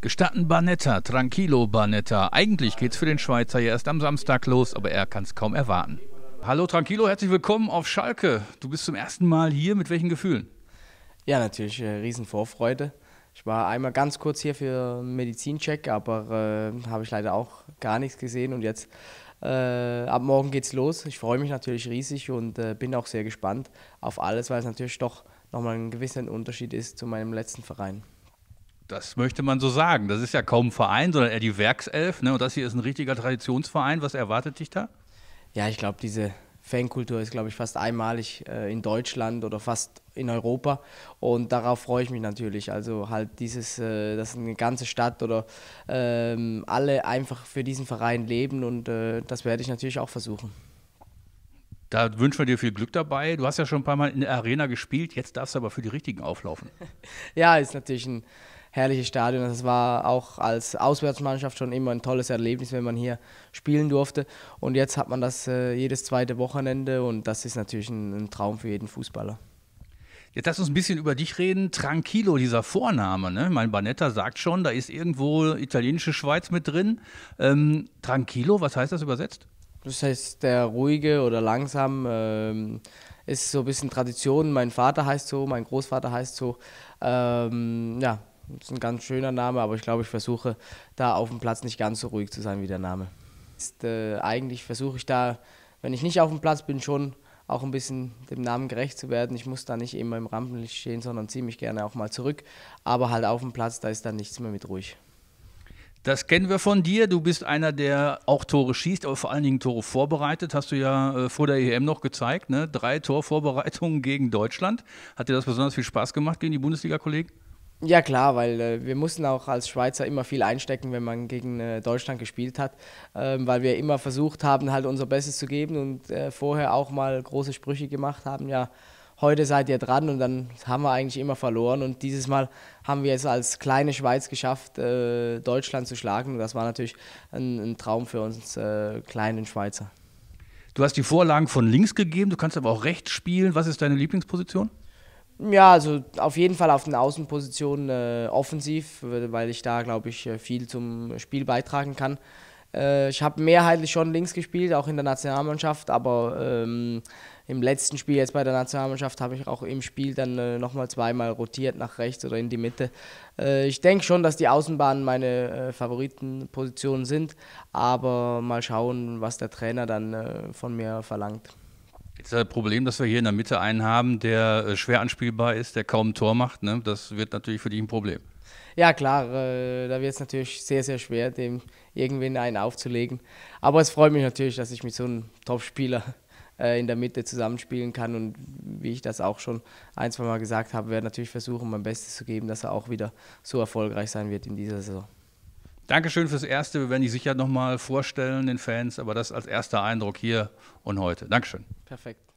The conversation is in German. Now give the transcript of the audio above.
Gestatten Barnetta, tranquilo Barnetta. Eigentlich geht es für den Schweizer ja erst am Samstag los, aber er kann es kaum erwarten. Hallo Tranquilo, herzlich willkommen auf Schalke. Du bist zum ersten Mal hier, mit welchen Gefühlen? Ja, natürlich, äh, riesen Ich war einmal ganz kurz hier für einen Medizincheck, aber äh, habe ich leider auch gar nichts gesehen und jetzt äh, ab morgen geht's los. Ich freue mich natürlich riesig und äh, bin auch sehr gespannt auf alles, weil es natürlich doch nochmal ein gewisser Unterschied ist zu meinem letzten Verein. Das möchte man so sagen. Das ist ja kaum ein Verein, sondern eher die Werkself. Ne? Und das hier ist ein richtiger Traditionsverein. Was erwartet dich da? Ja, ich glaube, diese Fankultur ist, glaube ich, fast einmalig äh, in Deutschland oder fast in Europa. Und darauf freue ich mich natürlich. Also halt dieses, äh, dass eine ganze Stadt oder ähm, alle einfach für diesen Verein leben und äh, das werde ich natürlich auch versuchen. Da wünschen wir dir viel Glück dabei. Du hast ja schon ein paar Mal in der Arena gespielt, jetzt darfst du aber für die richtigen auflaufen. ja, ist natürlich ein herrliches Stadion. Also es war auch als Auswärtsmannschaft schon immer ein tolles Erlebnis, wenn man hier spielen durfte. Und jetzt hat man das äh, jedes zweite Wochenende und das ist natürlich ein, ein Traum für jeden Fußballer. Jetzt lass uns ein bisschen über dich reden. Tranquillo, dieser Vorname. Ne? Mein Banetta sagt schon, da ist irgendwo italienische Schweiz mit drin. Ähm, Tranquilo, was heißt das übersetzt? Das heißt, der ruhige oder langsam ähm, ist so ein bisschen Tradition. Mein Vater heißt so, mein Großvater heißt so. Ähm, ja, das ist ein ganz schöner Name, aber ich glaube, ich versuche da auf dem Platz nicht ganz so ruhig zu sein wie der Name. Ist, äh, eigentlich versuche ich da, wenn ich nicht auf dem Platz bin, schon auch ein bisschen dem Namen gerecht zu werden. Ich muss da nicht immer im Rampenlicht stehen, sondern ziehe mich gerne auch mal zurück. Aber halt auf dem Platz, da ist dann nichts mehr mit ruhig. Das kennen wir von dir. Du bist einer, der auch Tore schießt, aber vor allen Dingen Tore vorbereitet. Hast du ja äh, vor der EM noch gezeigt. Ne? Drei Torvorbereitungen gegen Deutschland. Hat dir das besonders viel Spaß gemacht gegen die Bundesliga-Kollegen? Ja klar, weil äh, wir mussten auch als Schweizer immer viel einstecken, wenn man gegen äh, Deutschland gespielt hat, äh, weil wir immer versucht haben, halt unser Bestes zu geben und äh, vorher auch mal große Sprüche gemacht haben, ja, heute seid ihr dran und dann haben wir eigentlich immer verloren und dieses Mal haben wir es als kleine Schweiz geschafft, äh, Deutschland zu schlagen und das war natürlich ein, ein Traum für uns äh, kleinen Schweizer. Du hast die Vorlagen von links gegeben, du kannst aber auch rechts spielen. Was ist deine Lieblingsposition? Ja, also auf jeden Fall auf den Außenpositionen äh, offensiv, weil ich da, glaube ich, äh, viel zum Spiel beitragen kann. Äh, ich habe mehrheitlich schon links gespielt, auch in der Nationalmannschaft, aber ähm, im letzten Spiel jetzt bei der Nationalmannschaft habe ich auch im Spiel dann äh, nochmal zweimal rotiert nach rechts oder in die Mitte. Äh, ich denke schon, dass die Außenbahnen meine äh, Favoritenpositionen sind, aber mal schauen, was der Trainer dann äh, von mir verlangt. Jetzt ist das Problem, dass wir hier in der Mitte einen haben, der äh, schwer anspielbar ist, der kaum ein Tor macht. Ne? Das wird natürlich für dich ein Problem. Ja, klar, äh, da wird es natürlich sehr, sehr schwer, dem irgendwen einen aufzulegen. Aber es freut mich natürlich, dass ich mit so einem Top-Spieler äh, in der Mitte zusammenspielen kann. Und wie ich das auch schon ein, zwei Mal gesagt habe, werde natürlich versuchen, mein Bestes zu geben, dass er auch wieder so erfolgreich sein wird in dieser Saison. Dankeschön fürs Erste. Wir werden dich sicher nochmal vorstellen, den Fans, aber das als erster Eindruck hier und heute. Dankeschön. Perfekt.